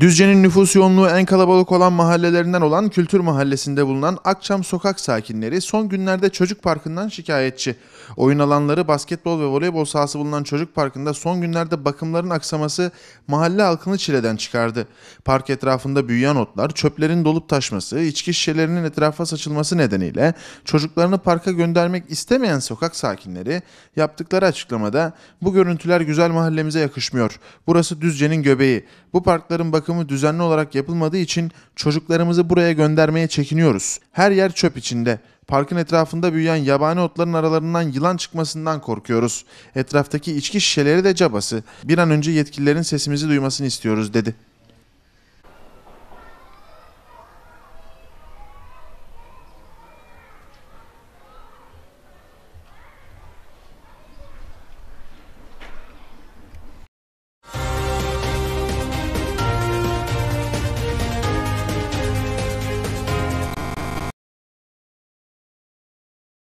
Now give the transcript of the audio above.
Düzce'nin nüfus yoğunluğu en kalabalık olan mahallelerinden olan Kültür Mahallesi'nde bulunan Akçam sokak sakinleri son günlerde çocuk parkından şikayetçi. Oyun alanları, basketbol ve voleybol sahası bulunan çocuk parkında son günlerde bakımların aksaması mahalle halkını çileden çıkardı. Park etrafında büyüyen otlar, çöplerin dolup taşması, içki şişelerinin etrafa saçılması nedeniyle çocuklarını parka göndermek istemeyen sokak sakinleri yaptıkları açıklamada bu görüntüler güzel mahallemize yakışmıyor. Burası Düzce'nin göbeği. Bu parkların bakımı bakımı düzenli olarak yapılmadığı için çocuklarımızı buraya göndermeye çekiniyoruz. Her yer çöp içinde. Parkın etrafında büyüyen yabani otların aralarından yılan çıkmasından korkuyoruz. Etraftaki içki şişeleri de cabası. Bir an önce yetkililerin sesimizi duymasını istiyoruz dedi.